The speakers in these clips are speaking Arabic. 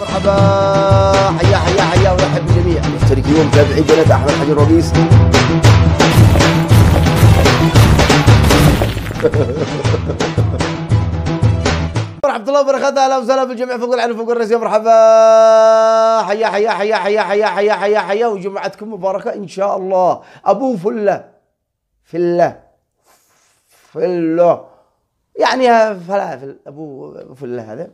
مرحبا حيا حيا حيا ورحب بالجميع مشتركين ومتابعين قناه احمد حجر رئيس ورحمة الله وبركاته اهلا وسهلا بالجميع فوق العلم فوق الرئيس مرحبا حيا حيا حيا حيا حيا حيا حيا حيا وجمعتكم مباركة ان شاء الله ابو فلة فلة فلة يعني فلافل ابو فلة هذا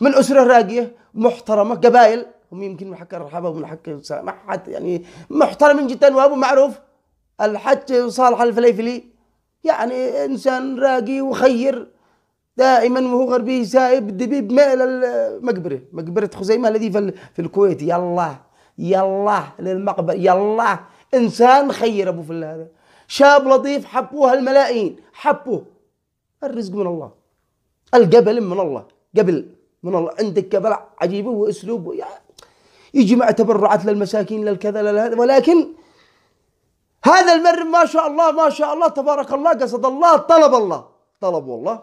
من اسره راقيه محترمه قبائل هم يمكن من حق الرحابه ومن حق ما حد يعني محترمين جدا وابو معروف الحج صالح الفليفلي يعني انسان راقي وخير دائما وهو غربي سائب الدبيب الى المقبره مقبره خزيمه الذي في الكويت يلا يلا للمقبره يلا انسان خير ابو فلان هذا شاب لطيف حبوه الملايين حبوه الرزق من الله القبل من الله قبل من الله عندك كبلع عجيبه واسلوب يعني يجمع تبرعات للمساكين للكذا لهذا ولكن هذا المر ما شاء الله ما شاء الله تبارك الله قصد الله طلب الله طلب والله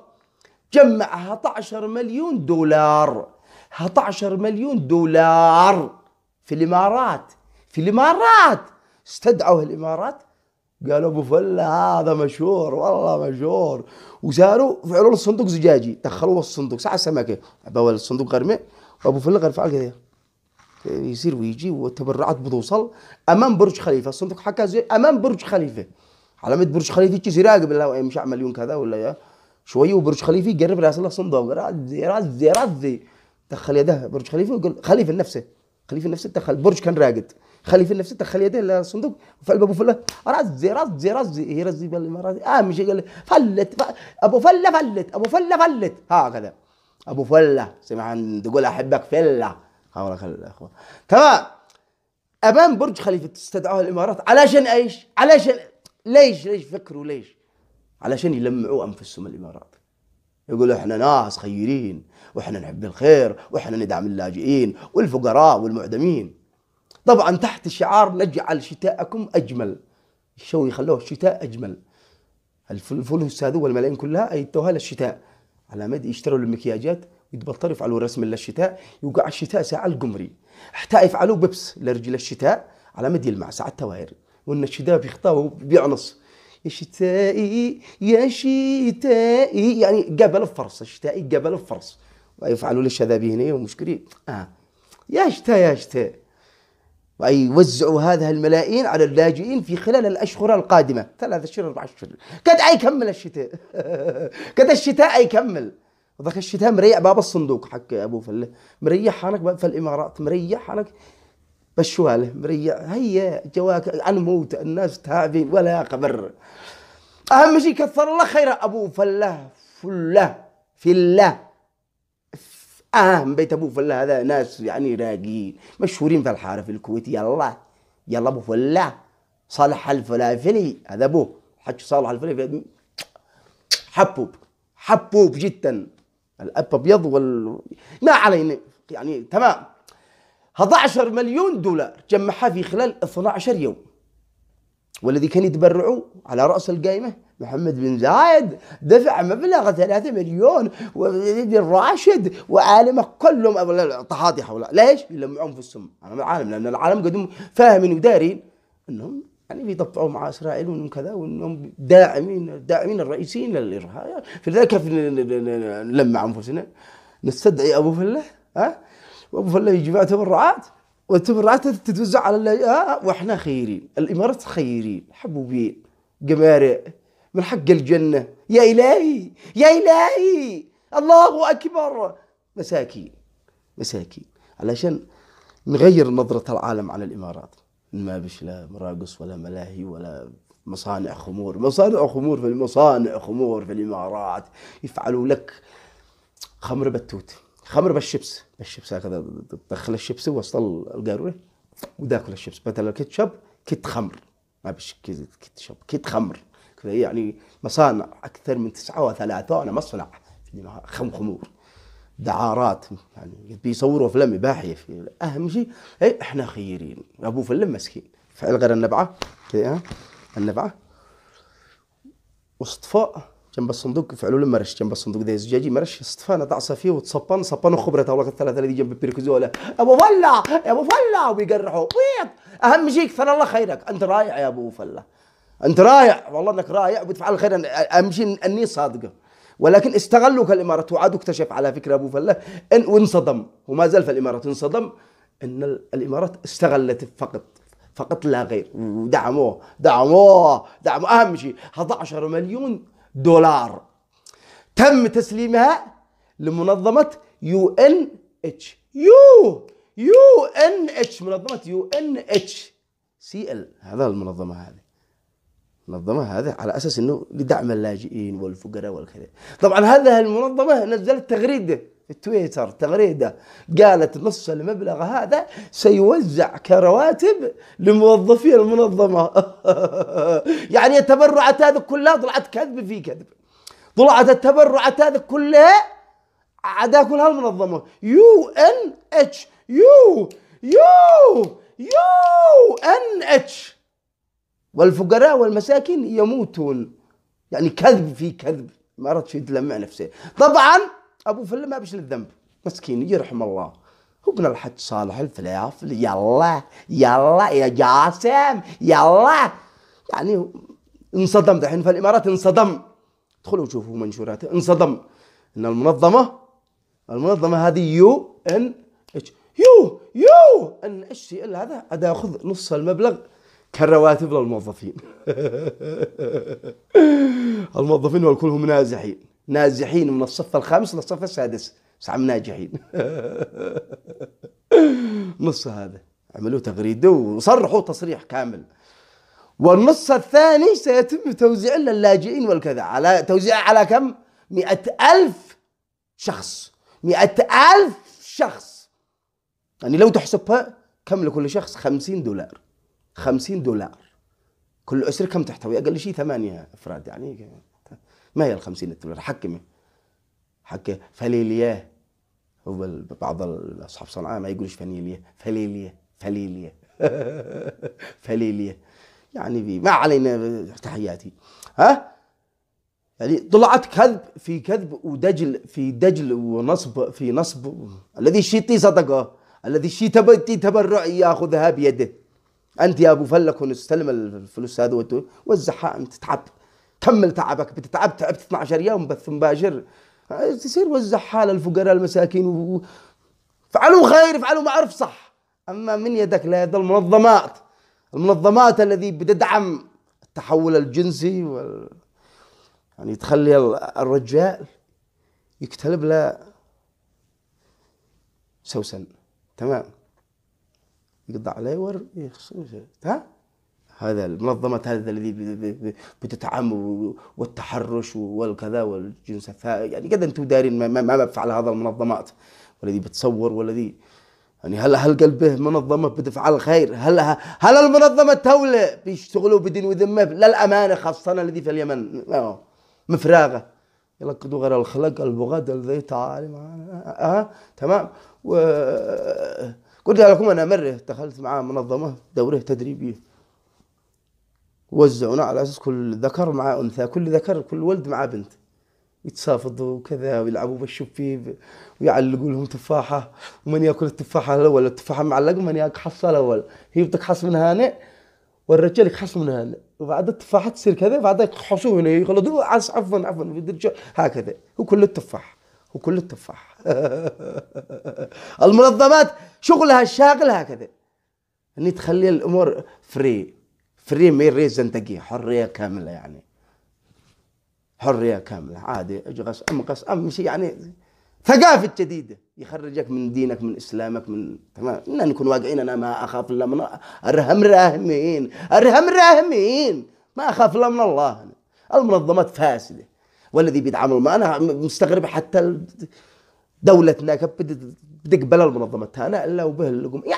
جمع 11 مليون دولار 11 مليون دولار في الامارات في الامارات استدعوا الامارات قالوا ابو فله هذا مشهور والله مشهور وساروا فعلوا الصندوق زجاجي دخلوه الصندوق ساعه سمكه ابو الصندوق غرمه وابو فله غير فعل كذا يعني يصير ويجي وتبرعات بتوصل امام برج خليفه الصندوق حكى زي امام برج خليفه علامه برج خليفه تجي يراقب الله يعني مش مليون كذا ولا يا شويه وبرج خليفه يقرب راس الصندوق رزي رزي رزي دخل يده برج خليفه وقال خليفه نفسه خليفه نفسه دخل برج كان راقد خلي في نفسك خلي يدي الصندوق فقلب ابو فله رزي رزي رزي هي إيه رزي بل اه مش قال فلت ابو فله فلت ابو فله فلت هكذا ابو فله سمع عن تقول احبك فله حولك الاخوه تمام امام برج خليفه استدعوه الامارات علشان ايش؟ علشان ليش ليش فكروا ليش؟ علشان يلمعوا انفسهم الامارات يقولوا احنا ناس خيرين واحنا نحب الخير واحنا ندعم اللاجئين والفقراء والمعدمين طبعا تحت شعار نجعل شتاءكم اجمل الشوي خلوه شتاء اجمل الفلوس هذو والملايين كلها ايتوها للشتاء على مد يشتروا المكياجات يتبطلوا يفعلوا رسم للشتاء يوقع الشتاء ساعة القمري حتى يفعلوا بيبس لرجل الشتاء على مد يلمع ساعة التواير وان الشتاء بيخطاه بيعنص يا شتائي يا شتائي يعني قبل الفرص الشتائي قبل الفرص ويفعلوا للشذابين هنا ومشكري اه يا شتاء يا شتاء ويوزعوا هذه الملايين على اللاجئين في خلال الأشهر القادمة ثلاثة أشهر أربعة أشهر كد يكمل الشتاء كد الشتاء يكمل ذاك الشتاء مريح باب الصندوق حق أبو فله مريح حالك في الإمارات مريح حالك بالشوالة مريح هيا جواك انا موت الناس تعبين ولا قبر أهم شيء كثر الله خير أبو فله فله في الله آه، من بيت ابو فلاح هذا ناس يعني راقيين مشهورين في الحاره في الكويت يلا يلا ابو فلاح صالح الفلافلي هذا ابوه حج صالح الفلافلي حبوب حبوب جدا الاب ابيض وال ما علينا يعني تمام 11 مليون دولار جمعها في خلال 12 يوم والذي كان يتبرعوا على رأس القائمة محمد بن زايد دفع مبلغ 3 مليون وزيد الراشد وعالمه كلهم طحاطي حوله ليش؟ يلمعون في السم على العالم لأن العالم قد فاهمين ودارين أنهم يعني بيطبعوا مع اسرائيل وانهم كذا وانهم داعمين الداعمين الرئيسيين للارهاب فلذلك نلمع انفسنا نستدعي ابو فله ها وابو فله يجي معته رعاه والتمرات تتوزع على آه،, آه وإحنا خيرين الإمارات خيرين حبوبين جمارع من حق الجنة يا إلهي يا إلهي الله أكبر مساكين مساكين علشان نغير نظرة العالم على الإمارات ما بش لا مراقص ولا ملاهي ولا مصانع خمور مصانع خمور في المصانع خمور في الإمارات يفعلوا لك خمر بتوت خمر بالشيبس الشيبس هكذا تدخل الشيبس وسط القاروره وتاكل الشيبس بدل الكيتشب كيت خمر ما بيش كيتشب كيت خمر كذا يعني مصانع اكثر من 39 مصنع في خم خمور دعارات يعني بيصوروا افلام اباحيه في اهم شيء اي احنا خيرين ابو فيلم مسكين فعل غير النبعه كذا النبعه واصطفاء جنب الصندوق فعلوا له مرش جنب الصندوق ذا زجاجي مرش اصطفانا تعصى فيه وتصبان صبنوا خبره طاوله الثلاثه اللي جنب بيركزولا ابو فلا يا ابو فلا ويقرحوا بيض اهم شيء كثر الله خيرك انت رايع يا ابو فلا انت رايع والله انك رايع وبتفعل خير اهم شيء اني صادقه ولكن استغلوك الامارات وعاد اكتشف على فكره ابو فلا ان وانصدم وما زال في الامارات انصدم ان الامارات استغلت فقط فقط لا غير ودعموه دعموه دعموه اهم شيء 11 مليون دولار تم تسليمها لمنظمة يو ان اتش يو يو ان اتش منظمة يو ان اتش سي ال هذا المنظمة هذه المنظمة هذه على أساس أنه لدعم اللاجئين والفقراء والكذا طبعا هذه المنظمة نزلت تغريدة تويتر تغريده قالت نص المبلغ هذا سيوزع كرواتب لموظفي المنظمه يعني التبرعات هذه كلها طلعت كذب في كذب طلعت التبرعات هذه كلها عدا كلها المنظمه يو ان اتش يو يو يو ان اتش والفقراء والمساكين يموتون يعني كذب في كذب ما عرفت شو نفسه طبعا ابو فله ما بش للذنب مسكين يرحم الله وقلنا الحج صالح الفلافل يلا يلا يا جاسم يلا يعني انصدم دحين الامارات انصدم ادخلوا شوفوا منشوراته انصدم ان المنظمه المنظمه هذه يو ان اتش يو يو ان اتش سي ال هذا هذا اخذ نص المبلغ كرواتب للموظفين الموظفين والكل هم نازحين نازحين من الصف الخامس للصف السادس بس عم ناجحين نص هذا عملوا تغريده وصرحوا تصريح كامل والنص الثاني سيتم توزيع للاجئين والكذا على توزيع على كم؟ مئة ألف شخص مئة ألف شخص يعني لو تحسبها كم لكل شخص خمسين دولار خمسين دولار كل أسرة كم تحتوي أقل شيء ثمانية أفراد يعني ما هي ال 50 التوليره حكمي حكم فليلياه هو بعض اصحاب صنعاء ما يقولش فانيليا فليليا فليليا فليليا يعني بي. ما علينا تحياتي ها يعني طلعت كذب في كذب ودجل في دجل ونصب في نصب الذي شيتي صدقه الذي شيت تبرع ياخذها بيده انت يا ابو فلك استلم الفلوس هذه ووزعها انت تعب كمل تعبك بتتعب تعبت 12 يوم بث مباشر تصير وزع حال الفقراء المساكين و... فعلوا خير فعلوا معروف صح اما من يدك لا يد المنظمات المنظمات الذي بتدعم التحول الجنسي وال... يعني تخلي الرجال يكتلب له سوسن تمام يقضى عليه ويخسر ها هذا المنظمة هذا الذي بتتعم والتحرش والكذا والجنس يعني قد أنتم دارين ما, ما بفعل هذا المنظمات والذي بتصور والذي يعني هل هل قلبه منظمة بتفعل خير؟ هل هل المنظمة تولى بيشتغلوا بدين وذمة للأمانة خاصة الذي في اليمن آه. مفراغة يلقدوا غير الخلق البغد الذي تعالي معنا آه. أه تمام و قلت لكم أنا مرة دخلت مع منظمة دورة تدريبية وزعونا على اساس كل ذكر مع انثى كل ذكر كل ولد مع بنت يتصافضوا وكذا ويلعبوا بالشبيب ويعلقوا لهم تفاحه ومن ياكل التفاحه الاول التفاحه معلقه ومن ياكل حصه الاول هي حص من هنا والرجال يكحص من هنا وبعد التفاحه تصير كذا بعد يحصوا هنا يغلطوا عفوا عفوا هكذا وكل التفاح وكل التفاح المنظمات شغلها الشاغل هكذا ان تخلي الامور فري فري مي ريزن تقي حرية كاملة يعني حرية كاملة عادي اجغس ام امشي يعني ثقافة جديدة يخرجك من دينك من اسلامك من تمام إن نكون واقعين انا ما اخاف الا من ارهم راهمين ارهم راهمين ما اخاف الا من الله أنا. المنظمات فاسدة والذي بيدعم ما انا مستغرب حتى دولتنا بدك بلا المنظمات انا الا وبه يا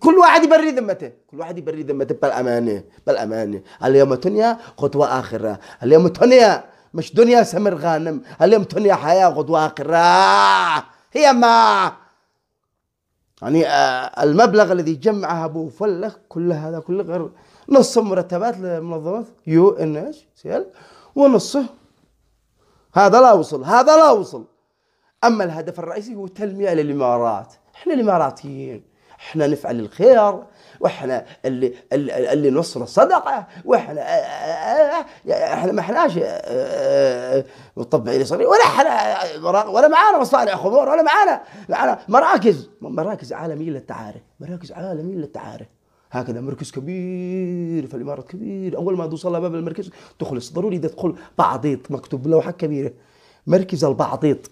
كل واحد يبري ذمته كل واحد يبري ذمته بالأمانة بالأمانة اليوم الدنيا خطوة آخرة اليوم الدنيا مش دنيا سمر غانم اليوم الدنيا حياة غدوة آخرة هي ما يعني آه، المبلغ الذي جمعه أبو فلك كل هذا كله غير نص مرتبات لمنظمة يو ان اتش سي ال ونصه هذا لا وصل هذا لا وصل أما الهدف الرئيسي هو تلميع للإمارات احنا الإماراتيين احنا نفعل الخير واحنا اللي اللي نصر الصدقه واحنا آه، آه، آه، احنا ما احناش مطبعين صغير ولا احنا ولا معانا مصانع خمور ولا معانا معانا مراكز مراكز عالميه للتعارف مراكز عالميه للتعارف هكذا مركز كبير في الامارات كبير اول ما توصل باب المركز تخلص ضروري تدخل بعضيط مكتوب لوحه كبيره مركز البعضيط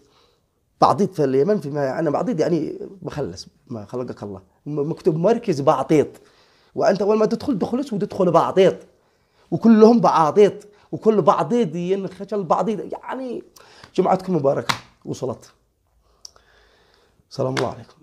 بعضيط في اليمن في انا بعضيط يعني مخلص ما خلقك الله مكتوب مركز بعطيط وانت اول ما تدخل تخلص وتدخل بعضيط وكلهم بعاطيط وكل بعضيد ينخجل بعضيد يعني جمعتكم مباركه وصلت سلام الله عليكم